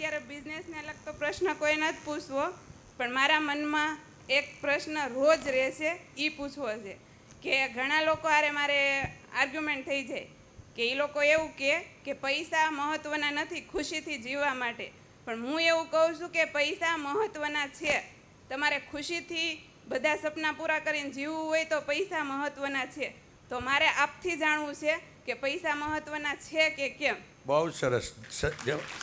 અત્યારે બિઝનેસને લગતો પ્રશ્ન કોઈ નથી પૂછવો પણ મારા મનમાં એક પ્રશ્ન રોજ રહેશે એ પૂછવો છે કે ઘણા લોકો આરે મારે આર્ગ્યુમેન્ટ થઈ જાય કે એ લોકો એવું કહે કે પૈસા મહત્ત્વના નથી ખુશીથી જીવવા માટે પણ હું એવું કહું છું કે પૈસા મહત્ત્વના છે તમારે ખુશીથી બધા સપના પૂરા કરીને જીવવું હોય તો પૈસા મહત્ત્વના છે તો મારે આપથી જાણવું છે કે પૈસા મહત્વના છે કે કેમ બહુ સરસ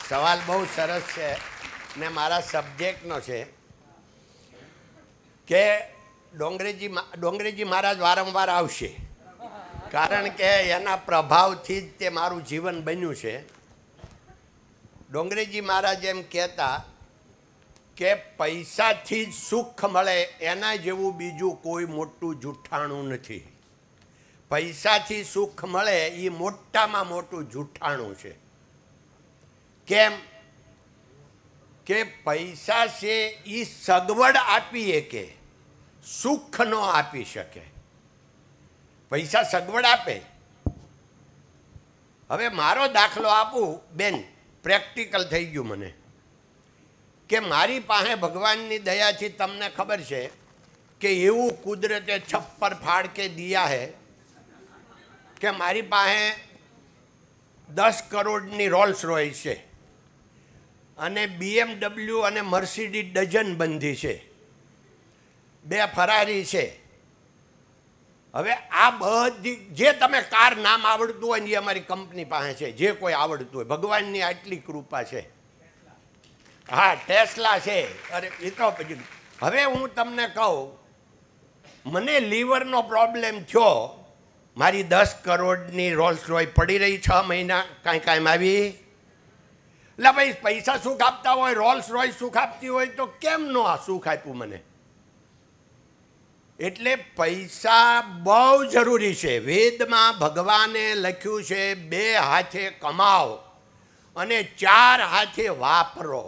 સવાલ બહુ સરસ છે ને મારા સબ્જેક્ટનો છે કે ડોંગરેજી ડોંગરેજી મહારાજ વારંવાર આવશે કારણ કે એના પ્રભાવથી જ તે મારું જીવન બન્યું છે ડોંગરેજી મહારાજ એમ કહેતા કે પૈસાથી જ સુખ મળે એના જેવું બીજું કોઈ મોટું જૂઠાણું નથી પૈસાથી સુખ મળે એ મોટામાં મોટું જૂઠાણું છે કેમ કે પૈસા છે એ સગવડ આપીએ કે સુખ ન આપી શકે પૈસા સગવડ આપે હવે મારો દાખલો આપું બેન પ્રેક્ટિકલ થઈ ગયું મને કે મારી પાસે ભગવાનની દયાથી તમને ખબર છે કે એવું કુદરતે છપ્પર ફાડ કે દિયા હે કે મારી પાસે દસ કરોડની રોલ્સ રોય છે અને બીએમડબલ્યુ અને મર્સિડી ડઝન બંધી છે બે ફરારી છે હવે આ બધી જે તમે કાર નામ આવડતું હોય ને એ અમારી કંપની પાસે છે જે કોઈ આવડતું હોય ભગવાનની આટલી કૃપા છે હા ટેસ્લા છે અરે એ તો પછી હવે હું તમને કહું મને લીવરનો પ્રોબ્લેમ થયો મારી દસ કરોડની રોલ્સ રોય પડી રહી છ મહિના કાંઈ કાંઈ આવી એટલે ભાઈ પૈસા સુખ આપતા હોય રોલ્સ રોય સુખ આપતી હોય તો કેમ નો આ સુખ આપ્યું મને એટલે પૈસા બહુ જરૂરી છે વેદમાં ભગવાને લખ્યું છે બે હાથે કમાઓ અને ચાર હાથે વાપરો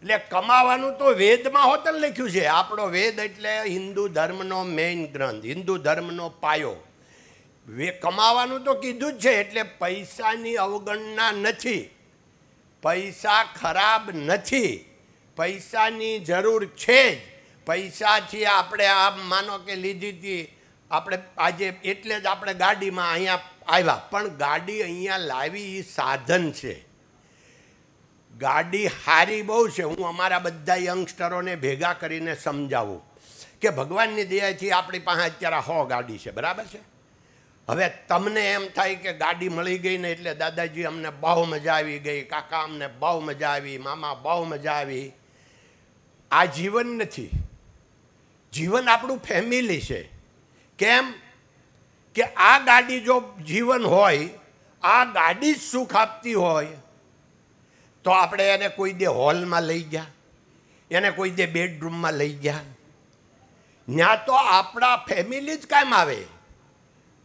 એટલે કમાવાનું તો વેદમાં હોતલ લખ્યું છે આપણો વેદ એટલે હિન્દુ ધર્મનો મેઇન ગ્રંથ હિન્દુ ધર્મનો પાયો વે કમાવાનું તો કીધું જ છે એટલે પૈસાની અવગણના નથી પૈસા ખરાબ નથી પૈસાની જરૂર છે જ પૈસાથી આપણે આ માનો કે લીધી હતી આપણે આજે એટલે જ આપણે ગાડીમાં અહીંયા આવ્યા પણ ગાડી અહીંયા લાવી એ સાધન છે ગાડી હારી બહુ છે હું અમારા બધા યંગસ્ટરોને ભેગા કરીને સમજાવું કે ભગવાનની દયાથી આપણી પાસે અત્યારે હો ગાડી છે બરાબર છે હવે તમને એમ થાય કે ગાડી મળી ગઈ ને એટલે દાદાજી અમને બહુ મજા આવી ગઈ કાકા અમને બહુ મજા આવી મામા બહુ મજા આવી આ જીવન નથી જીવન આપણું ફેમિલી છે કેમ કે આ ગાડી જો જીવન હોય આ ગાડી જ સુખ આપતી હોય તો આપણે એને કોઈ દે હોલમાં લઈ ગયા એને કોઈ દે બેડરૂમમાં લઈ ગયા ત્યાં તો આપણા ફેમિલી જ કામ આવે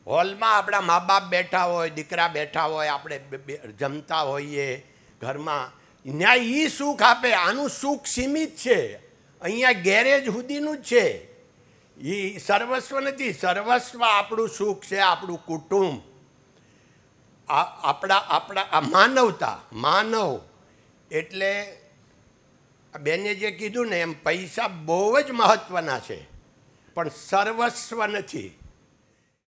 હોલમાં આપણા મા બાપ બેઠા હોય દીકરા બેઠા હોય આપણે જમતા હોઈએ ઘરમાં ત્યાં એ સુખ આપે આનું સુખ સીમિત છે અહીંયા ગેરેજ સુધીનું જ છે એ સર્વસ્વ નથી સર્વસ્વ આપણું સુખ છે આપણું કુટુંબ આપણા આપણા આ માનવતા માનવ એટલે બેને જે કીધું ને એમ પૈસા બહુ જ મહત્ત્વના છે પણ સર્વસ્વ નથી